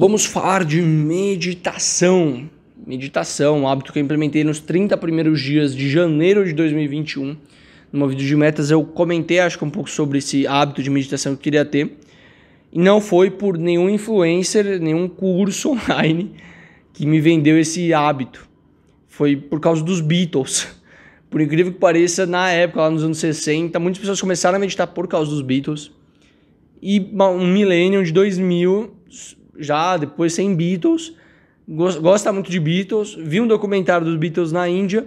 Vamos falar de meditação. Meditação, um hábito que eu implementei nos 30 primeiros dias de janeiro de 2021. Numa vídeo de metas eu comentei, acho que um pouco sobre esse hábito de meditação que eu queria ter. E não foi por nenhum influencer, nenhum curso online que me vendeu esse hábito. Foi por causa dos Beatles. Por incrível que pareça, na época, lá nos anos 60, muitas pessoas começaram a meditar por causa dos Beatles. E um milênio de 2000 já depois sem Beatles, gosta muito de Beatles, viu um documentário dos Beatles na Índia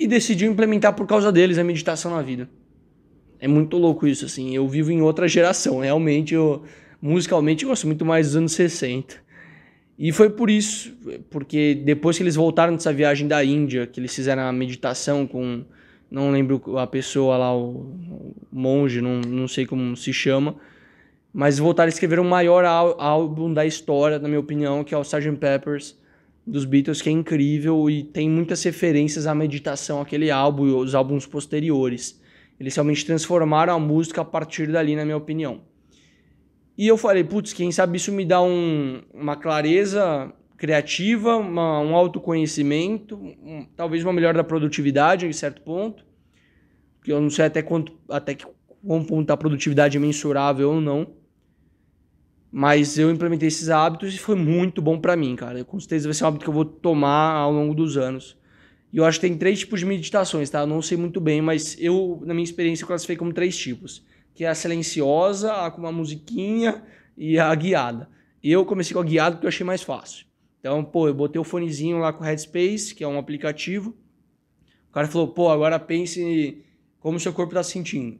e decidiu implementar por causa deles a meditação na vida. É muito louco isso, assim. Eu vivo em outra geração, realmente. Eu, musicalmente, eu gosto muito mais dos anos 60. E foi por isso, porque depois que eles voltaram dessa viagem da Índia, que eles fizeram a meditação com. Não lembro a pessoa lá, o, o monge, não, não sei como se chama mas voltaram a escrever o maior álbum da história, na minha opinião, que é o Sgt. Peppers dos Beatles, que é incrível e tem muitas referências à meditação, aquele álbum e os álbuns posteriores. Eles realmente transformaram a música a partir dali, na minha opinião. E eu falei, putz, quem sabe isso me dá um, uma clareza criativa, uma, um autoconhecimento, um, talvez uma melhora da produtividade em certo ponto, que eu não sei até quanto até que, ponto a produtividade é mensurável ou não. Mas eu implementei esses hábitos e foi muito bom para mim, cara. Com certeza vai ser um hábito que eu vou tomar ao longo dos anos. E eu acho que tem três tipos de meditações, tá? Eu não sei muito bem, mas eu, na minha experiência, classifiquei como três tipos. Que é a silenciosa, a com uma musiquinha e a guiada. Eu comecei com a guiada porque eu achei mais fácil. Então, pô, eu botei o fonezinho lá com o Headspace, que é um aplicativo. O cara falou, pô, agora pense como seu corpo tá sentindo.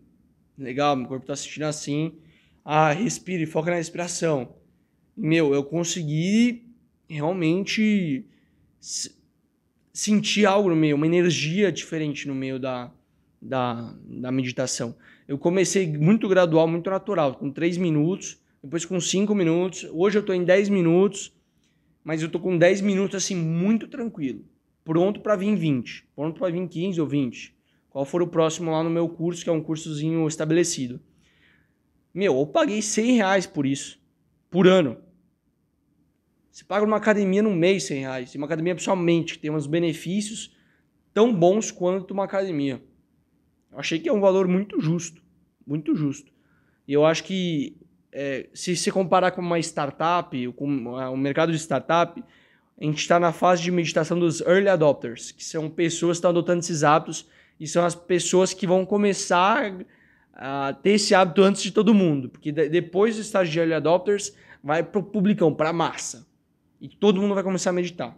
Legal, meu corpo tá sentindo assim ah, respire, foca na respiração. Meu, eu consegui realmente sentir algo no meio, uma energia diferente no meio da, da, da meditação. Eu comecei muito gradual, muito natural, com 3 minutos, depois com 5 minutos. Hoje eu estou em 10 minutos, mas eu estou com 10 minutos assim, muito tranquilo. Pronto para vir 20, pronto para vir 15 ou 20. Qual for o próximo lá no meu curso, que é um cursozinho estabelecido. Meu, eu paguei 100 reais por isso, por ano. Você paga numa academia no mês 100 reais. uma academia, pessoalmente que tem uns benefícios tão bons quanto uma academia. Eu achei que é um valor muito justo. Muito justo. E eu acho que é, se você comparar com uma startup, com o é, mercado de startup, a gente está na fase de meditação dos early adopters, que são pessoas que estão adotando esses hábitos e são as pessoas que vão começar ah, ter esse hábito antes de todo mundo, porque de, depois do estágio de early adopters vai para o publicão, para a massa. E todo mundo vai começar a meditar.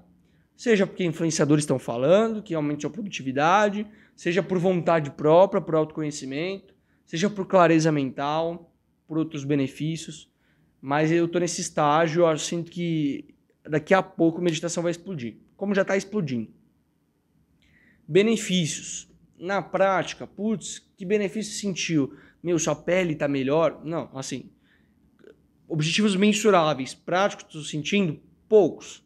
Seja porque influenciadores estão falando, que aumente a produtividade, seja por vontade própria, por autoconhecimento, seja por clareza mental, por outros benefícios. Mas eu estou nesse estágio, eu sinto que daqui a pouco a meditação vai explodir, como já está explodindo. Benefícios na prática, putz, que benefício sentiu? Meu, sua pele está melhor? Não, assim, objetivos mensuráveis, práticos, estou sentindo poucos.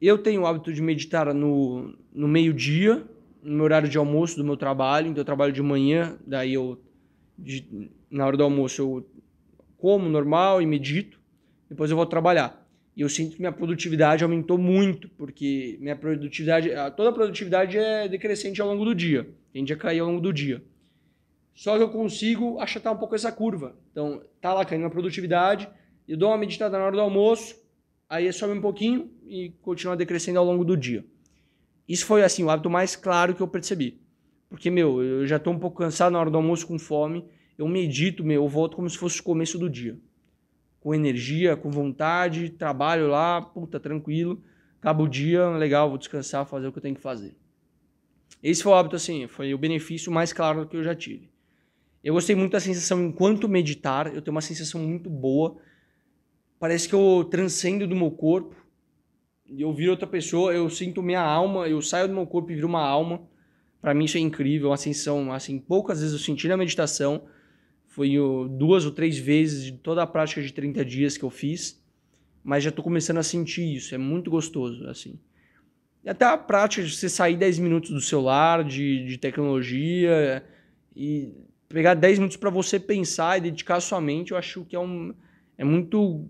Eu tenho o hábito de meditar no, no meio-dia, no horário de almoço do meu trabalho, então eu trabalho de manhã, daí eu, de, na hora do almoço, eu como normal e medito, depois eu vou trabalhar. E eu sinto que minha produtividade aumentou muito, porque minha produtividade, toda a produtividade é decrescente ao longo do dia, tende a cair ao longo do dia. Só que eu consigo achatar um pouco essa curva. Então, tá lá caindo a produtividade, eu dou uma meditada na hora do almoço, aí é sobe um pouquinho e continua decrescendo ao longo do dia. Isso foi assim o hábito mais claro que eu percebi. Porque, meu, eu já estou um pouco cansado na hora do almoço com fome, eu medito, meu, eu volto como se fosse o começo do dia com energia, com vontade, trabalho lá, puta, tranquilo, acaba o dia, legal, vou descansar, fazer o que eu tenho que fazer. Esse foi o hábito, assim, foi o benefício mais claro que eu já tive. Eu gostei muito da sensação enquanto meditar, eu tenho uma sensação muito boa. Parece que eu transcendo do meu corpo e eu viro outra pessoa, eu sinto minha alma, eu saio do meu corpo e viro uma alma. Para mim isso é incrível, é uma sensação assim, poucas vezes eu senti na meditação foi uh, duas ou três vezes de toda a prática de 30 dias que eu fiz, mas já estou começando a sentir isso, é muito gostoso, assim. E até a prática de você sair 10 minutos do celular, de, de tecnologia, e pegar 10 minutos para você pensar e dedicar a sua mente, eu acho que é, um, é muito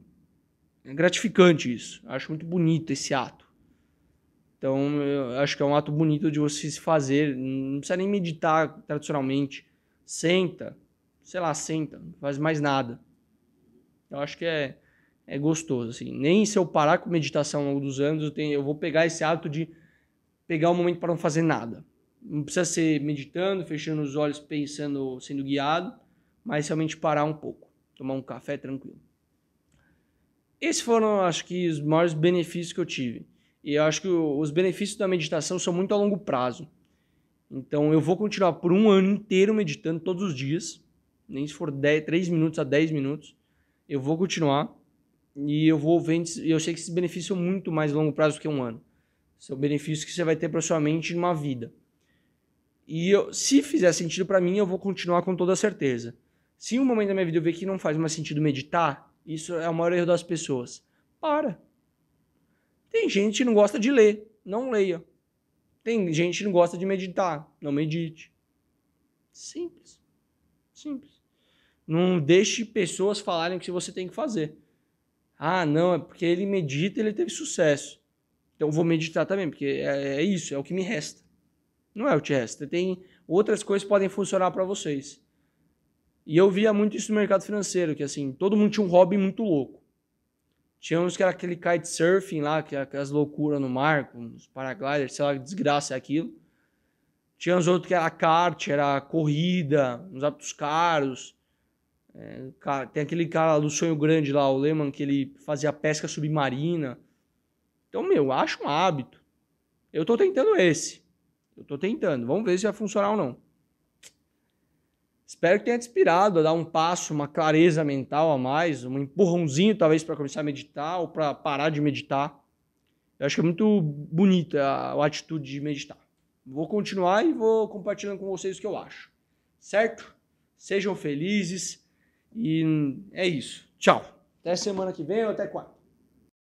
gratificante isso. Eu acho muito bonito esse ato. Então, eu acho que é um ato bonito de você se fazer. Não precisa nem meditar tradicionalmente. Senta, sei lá, senta, não faz mais nada. Eu acho que é, é gostoso, assim. Nem se eu parar com meditação ao longo dos anos, eu, tenho, eu vou pegar esse hábito de pegar um momento para não fazer nada. Não precisa ser meditando, fechando os olhos, pensando, sendo guiado, mas realmente parar um pouco, tomar um café tranquilo. Esses foram, acho que, os maiores benefícios que eu tive. E eu acho que os benefícios da meditação são muito a longo prazo. Então eu vou continuar por um ano inteiro meditando todos os dias nem se for 10, 3 minutos a 10 minutos, eu vou continuar e eu vou vendo. Eu sei que esses benefícios são muito mais longo prazo que um ano. São benefícios que você vai ter para sua mente uma vida. E eu, se fizer sentido para mim, eu vou continuar com toda certeza. Se em um momento da minha vida eu ver que não faz mais sentido meditar, isso é o maior erro das pessoas. Para. Tem gente que não gosta de ler, não leia. Tem gente que não gosta de meditar, não medite. Simples. Simples. Não deixe pessoas falarem o que você tem que fazer. Ah, não, é porque ele medita ele teve sucesso. Então vou meditar também, porque é, é isso, é o que me resta. Não é o que resta. Tem outras coisas que podem funcionar para vocês. E eu via muito isso no mercado financeiro, que assim, todo mundo tinha um hobby muito louco. Tinha uns que era aquele kitesurfing lá, que era é aquelas loucuras no mar, com os paragliders, sei lá, que desgraça é aquilo. Tinha uns outros que era kart, era corrida, uns autos caros. É, cara, tem aquele cara do Sonho Grande lá, o Lehman, que ele fazia pesca submarina. Então, meu, acho um hábito. Eu tô tentando esse. Eu tô tentando. Vamos ver se vai funcionar ou não. Espero que tenha te inspirado a dar um passo, uma clareza mental a mais, um empurrãozinho talvez para começar a meditar ou para parar de meditar. Eu acho que é muito bonita a atitude de meditar. Vou continuar e vou compartilhando com vocês o que eu acho. Certo? Sejam felizes e é isso. Tchau. Até semana que vem ou até quarta.